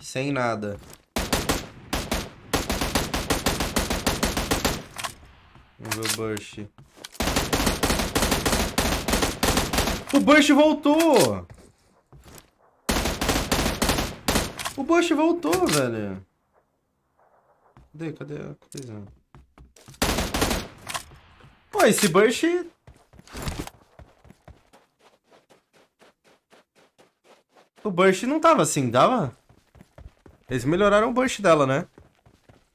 Sem nada. Vamos ver o Bush. O Bush voltou! O Bush voltou, velho. Cadê? Cadê a coisa? Pô, esse Bush. O Bush não tava assim, dava? Eles melhoraram o burst dela, né?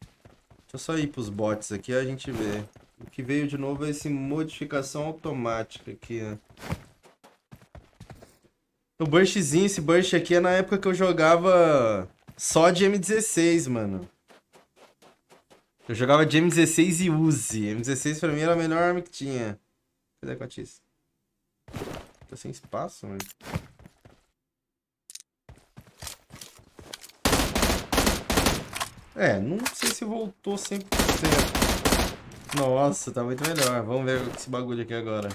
Deixa eu só ir pros bots aqui, a gente vê. O que veio de novo é esse modificação automática aqui, ó. Né? O burstzinho, esse burst aqui é na época que eu jogava só de M16, mano. Eu jogava de M16 e Uzi. M16 pra mim era a melhor arma que tinha. Cadê a Cotis? Tá sem espaço, mano. É, não sei se voltou 100%. Nossa, tá muito melhor. Vamos ver esse bagulho aqui agora.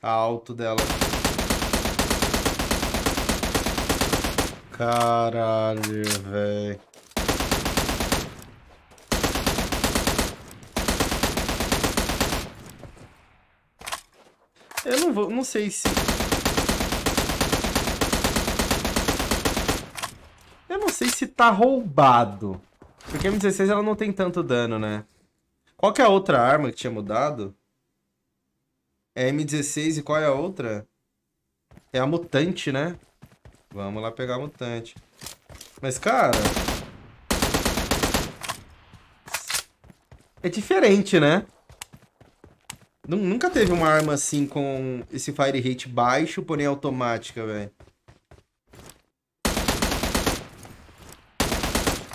Tá alto dela. Caralho, velho. Eu não vou, não sei se... Eu não sei se tá roubado. Porque a M16 ela não tem tanto dano, né? Qual que é a outra arma que tinha mudado? É M16 e qual é a outra? É a mutante, né? Vamos lá pegar a mutante. Mas, cara... É diferente, né? Nunca teve uma arma assim com esse fire rate baixo, porém automática, velho.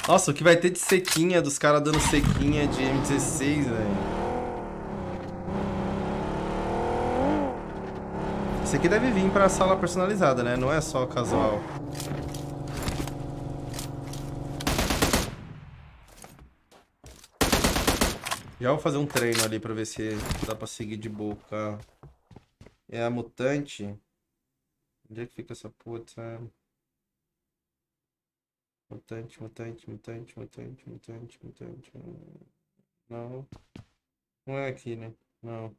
Nossa, o que vai ter de sequinha, dos caras dando sequinha de M16, velho. Esse aqui deve vir pra sala personalizada, né? Não é só casual. Já vou fazer um treino ali pra ver se dá pra seguir de boca. É a mutante. Onde é que fica essa puta? Mutante, mutante, mutante, mutante, mutante, mutante. Não. Não é aqui, né? Não.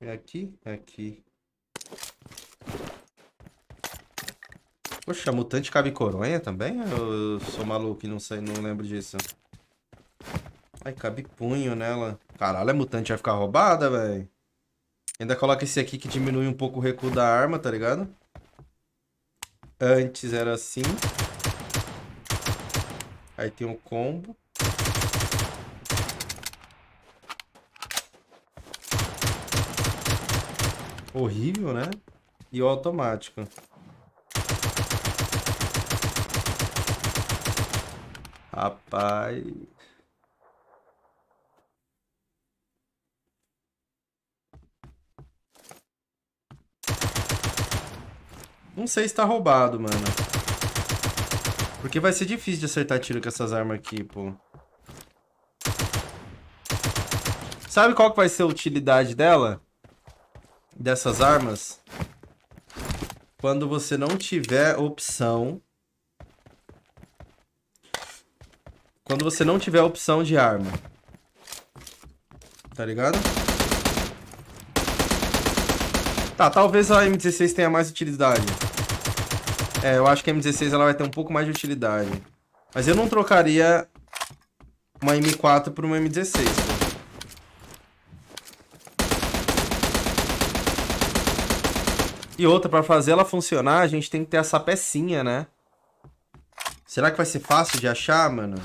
É aqui? É aqui. Poxa, mutante cabe coronha também? Eu sou maluco e não sei, não lembro disso. Ai, cabe punho nela. Caralho, é mutante vai ficar roubada, velho. Ainda coloca esse aqui que diminui um pouco o recuo da arma, tá ligado? Antes era assim. Aí tem o um combo. Horrível, né? E o automático. Rapaz... Não sei se tá roubado, mano. Porque vai ser difícil de acertar tiro com essas armas aqui, pô. Sabe qual que vai ser a utilidade dela? Dessas armas? Quando você não tiver opção... Quando você não tiver opção de arma. Tá ligado? Tá, talvez a M16 tenha mais utilidade. É, eu acho que a M16 ela vai ter um pouco mais de utilidade. Mas eu não trocaria uma M4 por uma M16. E outra, pra fazer ela funcionar, a gente tem que ter essa pecinha, né? Será que vai ser fácil de achar, mano?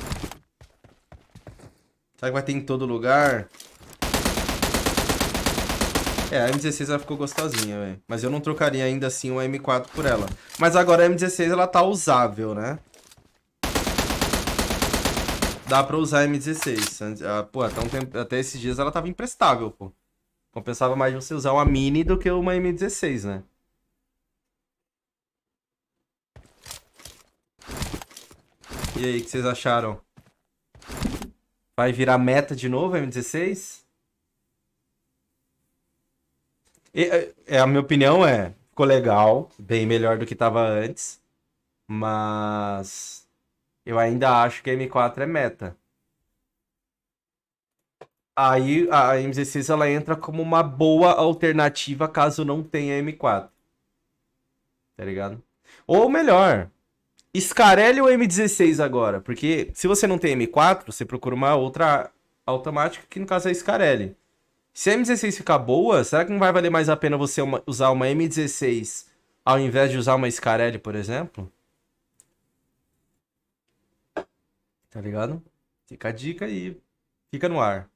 Será que vai ter em todo lugar? É, a M16 ela ficou gostosinha, velho. Mas eu não trocaria ainda assim uma M4 por ela. Mas agora a M16 ela tá usável, né? Dá pra usar a M16. Ah, pô, até, um tempo, até esses dias ela tava imprestável, pô. Compensava mais você usar uma mini do que uma M16, né? E aí, o que vocês acharam? Vai virar meta de novo, a M16? Eh, é, a minha opinião é, ficou legal, bem melhor do que tava antes, mas eu ainda acho que a M4 é meta. Aí a M16 ela entra como uma boa alternativa caso não tenha M4. Tá ligado? Ou melhor, escarele o M16 agora, porque se você não tem M4, você procura uma outra automática que no caso é Scarelli. Se a M16 ficar boa, será que não vai valer mais a pena você uma, usar uma M16 ao invés de usar uma Scarelli, por exemplo? Tá ligado? Fica a dica e fica no ar.